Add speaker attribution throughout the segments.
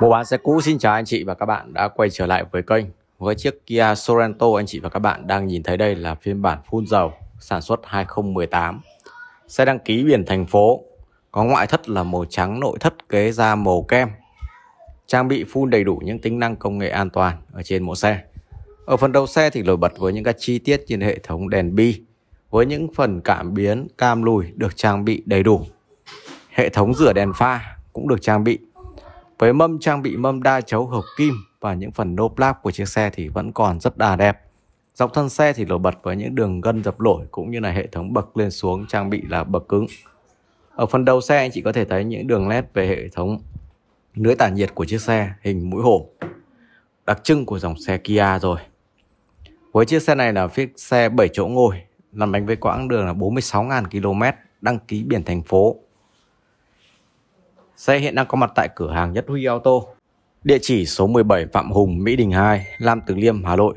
Speaker 1: Mua bán xe cũ xin chào anh chị và các bạn đã quay trở lại với kênh Với chiếc Kia Sorento anh chị và các bạn đang nhìn thấy đây là phiên bản phun dầu sản xuất 2018 Xe đăng ký biển thành phố Có ngoại thất là màu trắng nội thất kế da màu kem Trang bị full đầy đủ những tính năng công nghệ an toàn ở trên mẫu xe Ở phần đầu xe thì nổi bật với những các chi tiết trên hệ thống đèn bi Với những phần cảm biến cam lùi được trang bị đầy đủ Hệ thống rửa đèn pha cũng được trang bị với mâm trang bị mâm đa chấu hợp kim và những phần nô lap của chiếc xe thì vẫn còn rất đà đẹp. Dọc thân xe thì nổi bật với những đường gân dập lỗi cũng như là hệ thống bậc lên xuống trang bị là bậc cứng. Ở phần đầu xe anh chị có thể thấy những đường led về hệ thống lưới tản nhiệt của chiếc xe hình mũi hổ. Đặc trưng của dòng xe Kia rồi. Với chiếc xe này là chiếc xe 7 chỗ ngồi, lăn bánh với quãng đường là 46.000 km, đăng ký biển thành phố Xe hiện đang có mặt tại cửa hàng Nhất Huy Auto, địa chỉ số 17 Phạm Hùng, Mỹ Đình 2, Lam Từ Liêm, Hà Nội.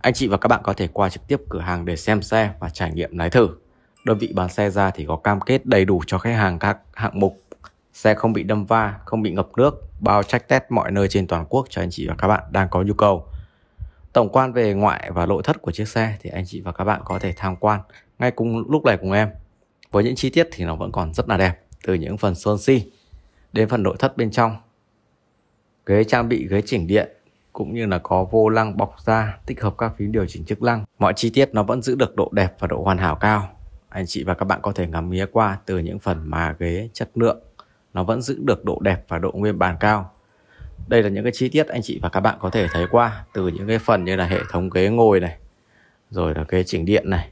Speaker 1: Anh chị và các bạn có thể qua trực tiếp cửa hàng để xem xe và trải nghiệm lái thử. Đơn vị bán xe ra thì có cam kết đầy đủ cho khách hàng các hạng mục. Xe không bị đâm va, không bị ngập nước, bao trách test mọi nơi trên toàn quốc cho anh chị và các bạn đang có nhu cầu. Tổng quan về ngoại và nội thất của chiếc xe thì anh chị và các bạn có thể tham quan ngay cùng lúc này cùng em. Với những chi tiết thì nó vẫn còn rất là đẹp, từ những phần sơn si đến phần nội thất bên trong. Ghế trang bị ghế chỉnh điện cũng như là có vô lăng bọc da tích hợp các phím điều chỉnh chức lăng Mọi chi tiết nó vẫn giữ được độ đẹp và độ hoàn hảo cao. Anh chị và các bạn có thể ngắm nghía qua từ những phần mà ghế chất lượng nó vẫn giữ được độ đẹp và độ nguyên bản cao. Đây là những cái chi tiết anh chị và các bạn có thể thấy qua từ những cái phần như là hệ thống ghế ngồi này, rồi là ghế chỉnh điện này,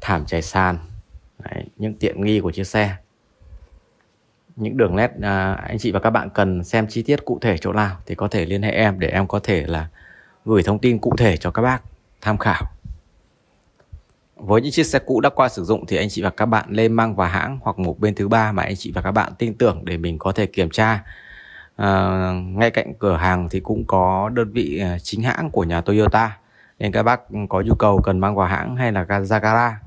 Speaker 1: thảm trải sàn, Đấy, những tiện nghi của chiếc xe những đường nét à, anh chị và các bạn cần xem chi tiết cụ thể chỗ nào thì có thể liên hệ em để em có thể là gửi thông tin cụ thể cho các bác tham khảo. Với những chiếc xe cũ đã qua sử dụng thì anh chị và các bạn lên mang vào hãng hoặc một bên thứ ba mà anh chị và các bạn tin tưởng để mình có thể kiểm tra. À, ngay cạnh cửa hàng thì cũng có đơn vị à, chính hãng của nhà Toyota nên các bác có nhu cầu cần mang vào hãng hay là ra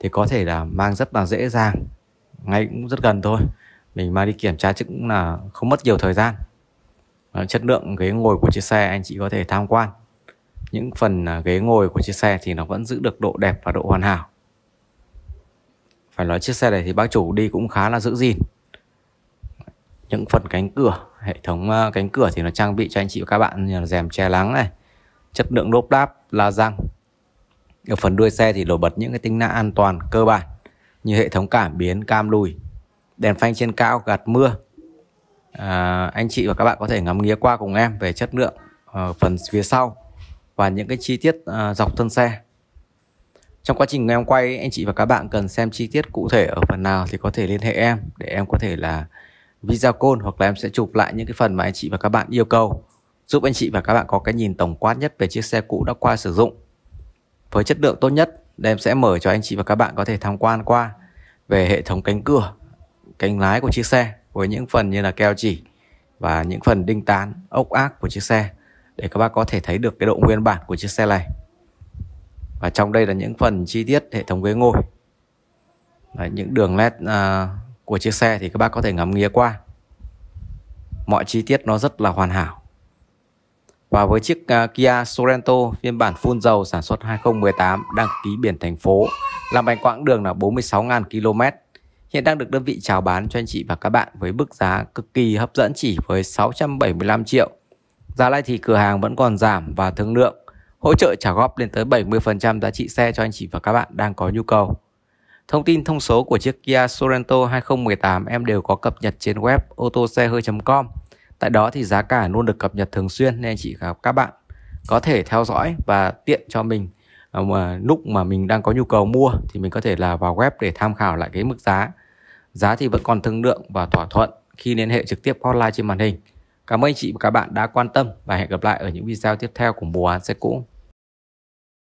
Speaker 1: thì có thể là mang rất là dễ dàng ngay cũng rất gần thôi mình mang đi kiểm tra chứ cũng là không mất nhiều thời gian ờ, chất lượng ghế ngồi của chiếc xe anh chị có thể tham quan những phần à, ghế ngồi của chiếc xe thì nó vẫn giữ được độ đẹp và độ hoàn hảo phải nói chiếc xe này thì bác chủ đi cũng khá là giữ gìn những phần cánh cửa hệ thống à, cánh cửa thì nó trang bị cho anh chị và các bạn như là rèm che lắng này chất lượng lốp đáp la răng ở phần đuôi xe thì nổi bật những cái tính năng an toàn cơ bản như hệ thống cảm biến cam lùi đèn phanh trên cao gạt mưa à, anh chị và các bạn có thể ngắm nghía qua cùng em về chất lượng à, phần phía sau và những cái chi tiết à, dọc thân xe trong quá trình em quay anh chị và các bạn cần xem chi tiết cụ thể ở phần nào thì có thể liên hệ em để em có thể là video call hoặc là em sẽ chụp lại những cái phần mà anh chị và các bạn yêu cầu giúp anh chị và các bạn có cái nhìn tổng quát nhất về chiếc xe cũ đã qua sử dụng với chất lượng tốt nhất em sẽ mở cho anh chị và các bạn có thể tham quan qua về hệ thống cánh cửa cánh lái của chiếc xe với những phần như là keo chỉ và những phần đinh tán, ốc ác của chiếc xe để các bác có thể thấy được cái độ nguyên bản của chiếc xe này. Và trong đây là những phần chi tiết hệ thống ghế ngồi. Đấy, những đường nét à, của chiếc xe thì các bác có thể ngắm nghía qua. Mọi chi tiết nó rất là hoàn hảo. Và với chiếc uh, Kia Sorento phiên bản phun dầu sản xuất 2018 đăng ký biển thành phố làm bánh quãng đường là 46.000 km hiện đang được đơn vị chào bán cho anh chị và các bạn với mức giá cực kỳ hấp dẫn chỉ với 675 triệu. Giá này thì cửa hàng vẫn còn giảm và thương lượng, hỗ trợ trả góp lên tới 70% giá trị xe cho anh chị và các bạn đang có nhu cầu. Thông tin thông số của chiếc Kia Sorento 2018 em đều có cập nhật trên web otoxehơi.com. Tại đó thì giá cả luôn được cập nhật thường xuyên nên anh chị và các bạn có thể theo dõi và tiện cho mình à, mà lúc mà mình đang có nhu cầu mua thì mình có thể là vào web để tham khảo lại cái mức giá Giá thì vẫn còn thương lượng và thỏa thuận khi liên hệ trực tiếp hotline trên màn hình. Cảm ơn anh chị và các bạn đã quan tâm và hẹn gặp lại ở những video tiếp theo của mùa án xe cũ.